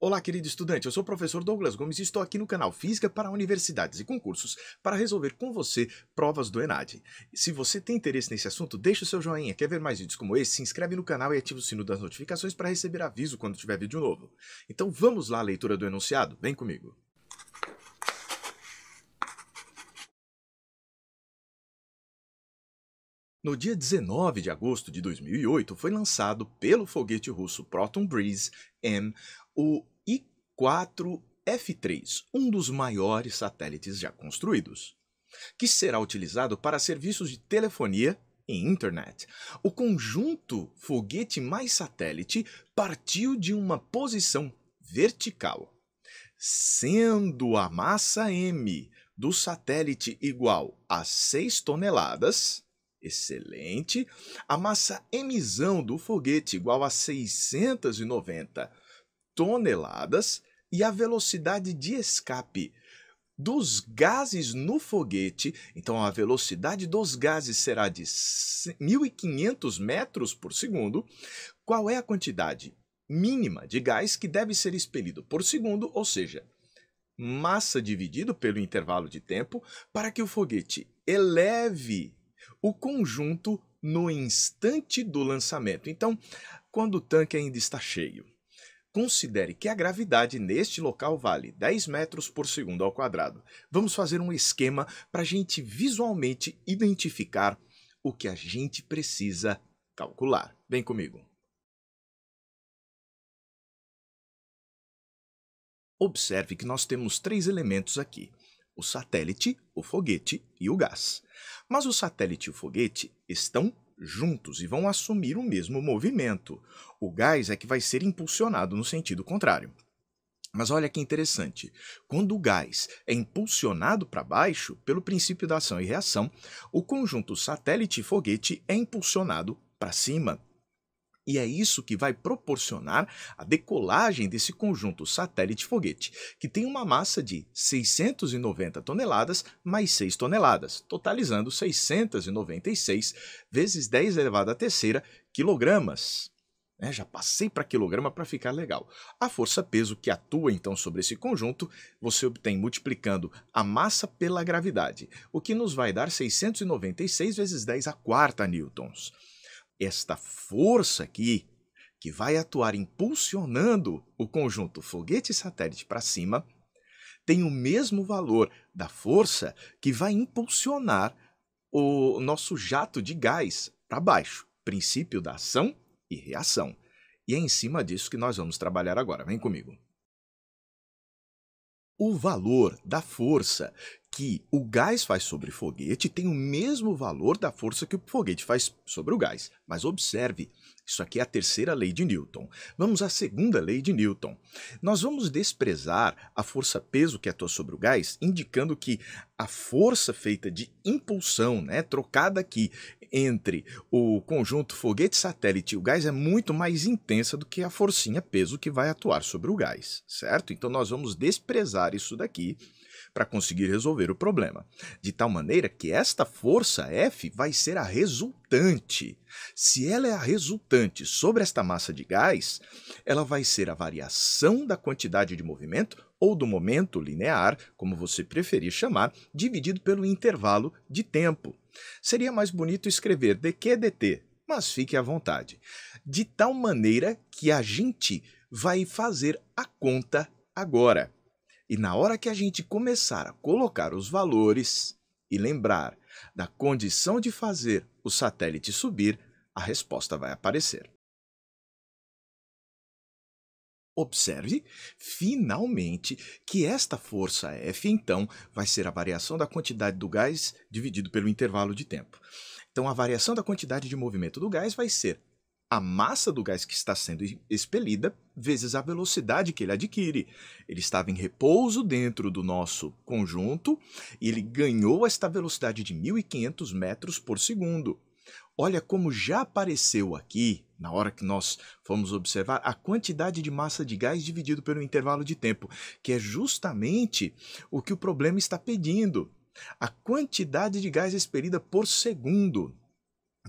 Olá, querido estudante. Eu sou o professor Douglas Gomes e estou aqui no canal Física para Universidades e Concursos para resolver com você provas do ENAD. Se você tem interesse nesse assunto, deixa o seu joinha. Quer ver mais vídeos como esse? Se inscreve no canal e ativa o sino das notificações para receber aviso quando tiver vídeo novo. Então vamos lá, leitura do enunciado? Vem comigo. No dia 19 de agosto de 2008, foi lançado pelo foguete russo Proton Breeze M o I-4F3, um dos maiores satélites já construídos, que será utilizado para serviços de telefonia e internet. O conjunto foguete mais satélite partiu de uma posição vertical, sendo a massa M do satélite igual a 6 toneladas Excelente. A massa emissão do foguete igual a 690 toneladas e a velocidade de escape dos gases no foguete. Então, a velocidade dos gases será de 1.500 metros por segundo. Qual é a quantidade mínima de gás que deve ser expelido por segundo, ou seja, massa dividido pelo intervalo de tempo, para que o foguete eleve o conjunto no instante do lançamento. Então, quando o tanque ainda está cheio, considere que a gravidade neste local vale 10 metros por segundo ao quadrado. Vamos fazer um esquema para a gente visualmente identificar o que a gente precisa calcular. Vem comigo. Observe que nós temos três elementos aqui: o satélite, o foguete e o gás. Mas o satélite e o foguete estão juntos e vão assumir o mesmo movimento. O gás é que vai ser impulsionado no sentido contrário. Mas olha que interessante. Quando o gás é impulsionado para baixo, pelo princípio da ação e reação, o conjunto satélite e foguete é impulsionado para cima. E é isso que vai proporcionar a decolagem desse conjunto satélite-foguete, que tem uma massa de 690 toneladas mais 6 toneladas, totalizando 696 vezes 10 elevado à terceira quilogramas. É, já passei para quilograma para ficar legal. A força-peso que atua então sobre esse conjunto você obtém multiplicando a massa pela gravidade, o que nos vai dar 696 vezes 10 a quarta newtons esta força aqui, que vai atuar impulsionando o conjunto foguete-satélite para cima, tem o mesmo valor da força que vai impulsionar o nosso jato de gás para baixo. Princípio da ação e reação. E é em cima disso que nós vamos trabalhar agora. Vem comigo. O valor da força que o gás faz sobre foguete tem o mesmo valor da força que o foguete faz sobre o gás. Mas observe, isso aqui é a terceira lei de Newton. Vamos à segunda lei de Newton. Nós vamos desprezar a força-peso que atua sobre o gás, indicando que a força feita de impulsão, né, trocada aqui entre o conjunto foguete-satélite e o gás é muito mais intensa do que a forcinha peso que vai atuar sobre o gás, certo? Então nós vamos desprezar isso daqui para conseguir resolver o problema, de tal maneira que esta força F vai ser a resultante. Se ela é a resultante sobre esta massa de gás, ela vai ser a variação da quantidade de movimento ou do momento linear, como você preferir chamar, dividido pelo intervalo de tempo. Seria mais bonito escrever dq dt, mas fique à vontade. De tal maneira que a gente vai fazer a conta agora. E na hora que a gente começar a colocar os valores e lembrar da condição de fazer o satélite subir, a resposta vai aparecer. Observe, finalmente, que esta força F, então, vai ser a variação da quantidade do gás dividido pelo intervalo de tempo. Então, a variação da quantidade de movimento do gás vai ser a massa do gás que está sendo expelida vezes a velocidade que ele adquire. Ele estava em repouso dentro do nosso conjunto e ele ganhou esta velocidade de 1.500 metros por segundo. Olha como já apareceu aqui, na hora que nós fomos observar, a quantidade de massa de gás dividido pelo intervalo de tempo, que é justamente o que o problema está pedindo. A quantidade de gás expelida por segundo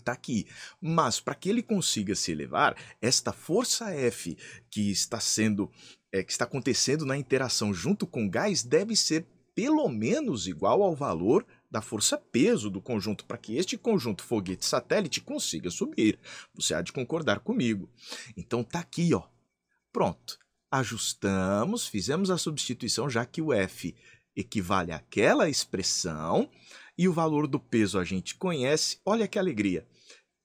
está aqui. Mas para que ele consiga se elevar, esta força F que está sendo é, que está acontecendo na interação junto com gás deve ser pelo menos igual ao valor da força peso do conjunto para que este conjunto foguete satélite consiga subir. Você há de concordar comigo. Então tá aqui, ó. Pronto. Ajustamos, fizemos a substituição já que o F equivale àquela expressão e o valor do peso a gente conhece. Olha que alegria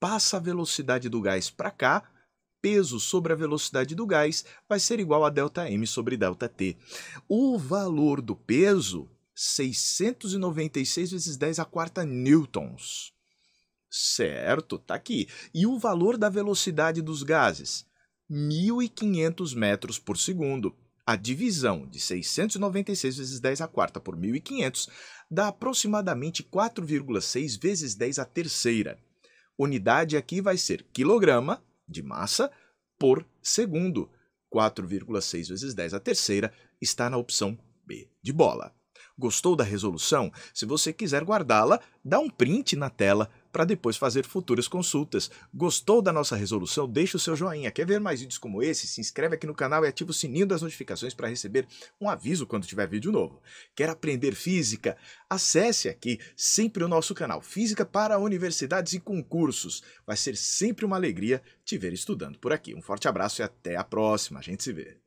passa a velocidade do gás para cá, peso sobre a velocidade do gás vai ser igual a ΔM sobre ΔT. O valor do peso, 696 vezes 10 a quarta newtons. Certo, tá aqui. E o valor da velocidade dos gases, 1500 metros por segundo. A divisão de 696 vezes 10 a quarta por 1500 dá aproximadamente 4,6 vezes 10 a terceira. Unidade aqui vai ser quilograma de massa por segundo. 4,6 vezes 10 a terceira está na opção B de bola. Gostou da resolução? Se você quiser guardá-la, dá um print na tela para depois fazer futuras consultas. Gostou da nossa resolução? Deixe o seu joinha. Quer ver mais vídeos como esse? Se inscreve aqui no canal e ativa o sininho das notificações para receber um aviso quando tiver vídeo novo. Quer aprender física? Acesse aqui sempre o nosso canal Física para Universidades e Concursos. Vai ser sempre uma alegria te ver estudando por aqui. Um forte abraço e até a próxima. A gente se vê.